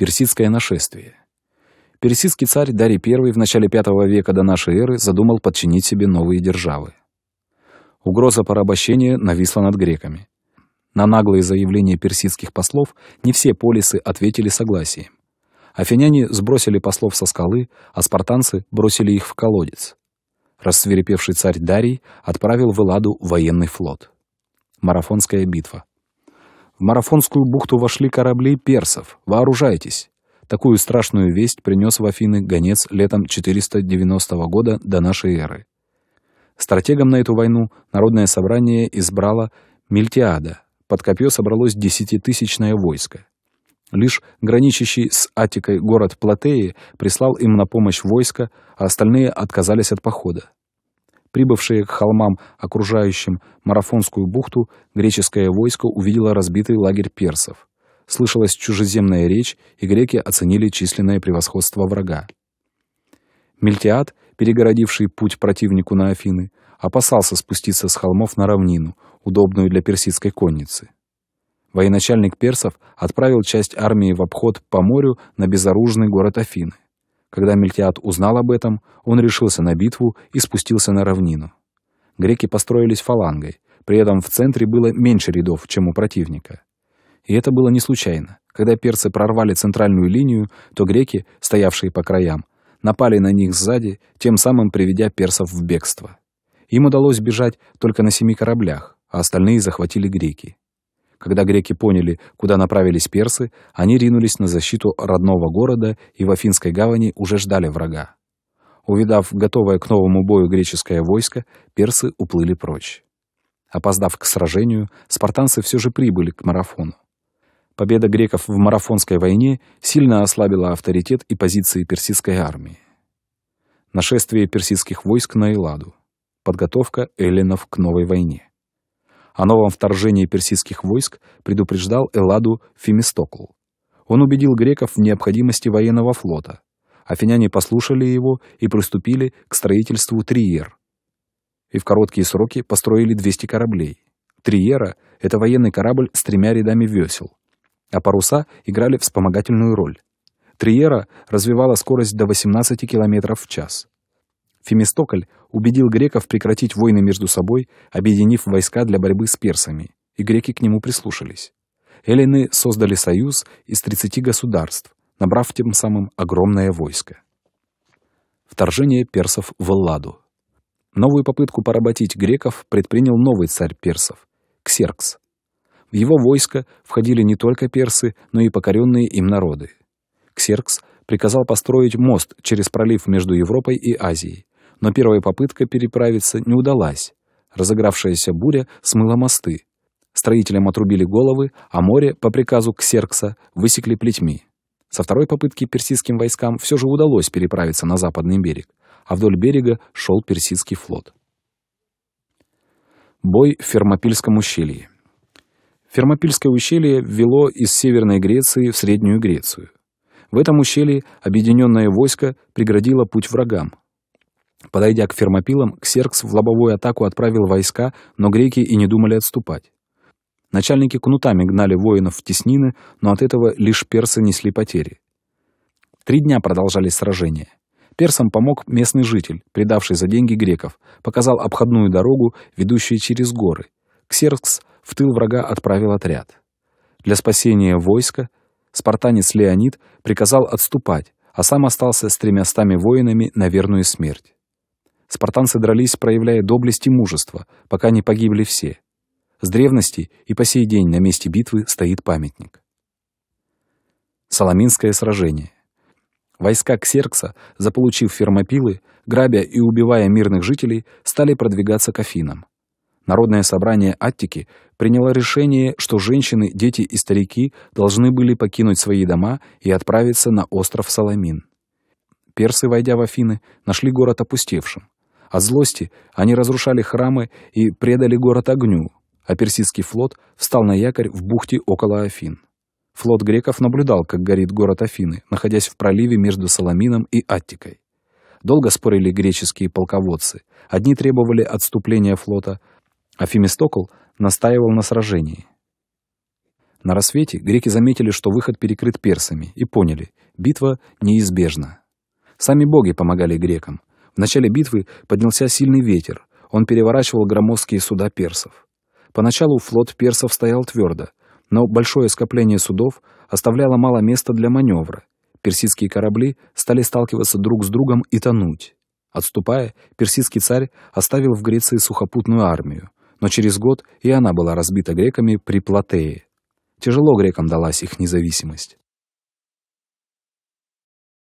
Персидское нашествие. Персидский царь Дарий I в начале V века до нашей эры задумал подчинить себе новые державы. Угроза порабощения нависла над греками. На наглые заявления персидских послов не все полисы ответили согласием. Афиняне сбросили послов со скалы, а спартанцы бросили их в колодец. Рассверепевший царь Дарий отправил в Эладу военный флот. Марафонская битва. В Марафонскую бухту вошли корабли персов. Вооружайтесь. Такую страшную весть принес в Афины гонец летом 490 года до нашей эры. Стратегом на эту войну народное собрание избрало Мильтиада. Под копье собралось десятитысячное войско. Лишь граничащий с Атикой город Платеи прислал им на помощь войско, а остальные отказались от похода. Прибывшие к холмам, окружающим Марафонскую бухту, греческое войско увидело разбитый лагерь персов. Слышалась чужеземная речь, и греки оценили численное превосходство врага. Мельтиад, перегородивший путь противнику на Афины, опасался спуститься с холмов на равнину, удобную для персидской конницы. Военачальник персов отправил часть армии в обход по морю на безоружный город Афины. Когда Мильтиад узнал об этом, он решился на битву и спустился на равнину. Греки построились фалангой, при этом в центре было меньше рядов, чем у противника. И это было не случайно. Когда персы прорвали центральную линию, то греки, стоявшие по краям, напали на них сзади, тем самым приведя персов в бегство. Им удалось бежать только на семи кораблях, а остальные захватили греки. Когда греки поняли, куда направились персы, они ринулись на защиту родного города и в Афинской гавани уже ждали врага. Увидав готовое к новому бою греческое войско, персы уплыли прочь. Опоздав к сражению, спартанцы все же прибыли к марафону. Победа греков в марафонской войне сильно ослабила авторитет и позиции персидской армии. Нашествие персидских войск на Элладу. Подготовка эллинов к новой войне о новом вторжении персидских войск предупреждал Элладу Фемистокл. Он убедил греков в необходимости военного флота. Афиняне послушали его и приступили к строительству Триер. И в короткие сроки построили 200 кораблей. Триера — это военный корабль с тремя рядами весел, а паруса играли вспомогательную роль. Триера развивала скорость до 18 км в час. Фемистокль убедил греков прекратить войны между собой, объединив войска для борьбы с персами, и греки к нему прислушались. Эллины создали союз из 30 государств, набрав тем самым огромное войско. Вторжение персов в Элладу. Новую попытку поработить греков предпринял новый царь персов – Ксеркс. В его войско входили не только персы, но и покоренные им народы. Ксеркс приказал построить мост через пролив между Европой и Азией, но первая попытка переправиться не удалась. Разыгравшаяся буря смыла мосты. Строителям отрубили головы, а море, по приказу Ксеркса, высекли плетьми. Со второй попытки персидским войскам все же удалось переправиться на западный берег, а вдоль берега шел персидский флот. Бой в Фермопильском ущелье. Фермопильское ущелье ввело из Северной Греции в Среднюю Грецию. В этом ущелье объединенное войско преградило путь врагам, Подойдя к фермопилам, Ксеркс в лобовую атаку отправил войска, но греки и не думали отступать. Начальники кнутами гнали воинов в теснины, но от этого лишь персы несли потери. Три дня продолжались сражения. Персам помог местный житель, предавший за деньги греков, показал обходную дорогу, ведущую через горы. Ксеркс в тыл врага отправил отряд. Для спасения войска спартанец Леонид приказал отступать, а сам остался с тремястами воинами на верную смерть. Спартанцы дрались, проявляя доблесть и мужество, пока не погибли все. С древности и по сей день на месте битвы стоит памятник. Соломинское сражение. Войска Ксеркса, заполучив фермопилы, грабя и убивая мирных жителей, стали продвигаться к Афинам. Народное собрание Аттики приняло решение, что женщины, дети и старики должны были покинуть свои дома и отправиться на остров Соломин. Персы, войдя в Афины, нашли город опустевшим. От злости они разрушали храмы и предали город огню, а персидский флот встал на якорь в бухте около Афин. Флот греков наблюдал, как горит город Афины, находясь в проливе между Соломином и Аттикой. Долго спорили греческие полководцы. Одни требовали отступления флота, а Фемистокл настаивал на сражении. На рассвете греки заметили, что выход перекрыт персами, и поняли — битва неизбежна. Сами боги помогали грекам. В начале битвы поднялся сильный ветер, он переворачивал громоздкие суда персов. Поначалу флот персов стоял твердо, но большое скопление судов оставляло мало места для маневра. Персидские корабли стали сталкиваться друг с другом и тонуть. Отступая, персидский царь оставил в Греции сухопутную армию, но через год и она была разбита греками при Платее. Тяжело грекам далась их независимость.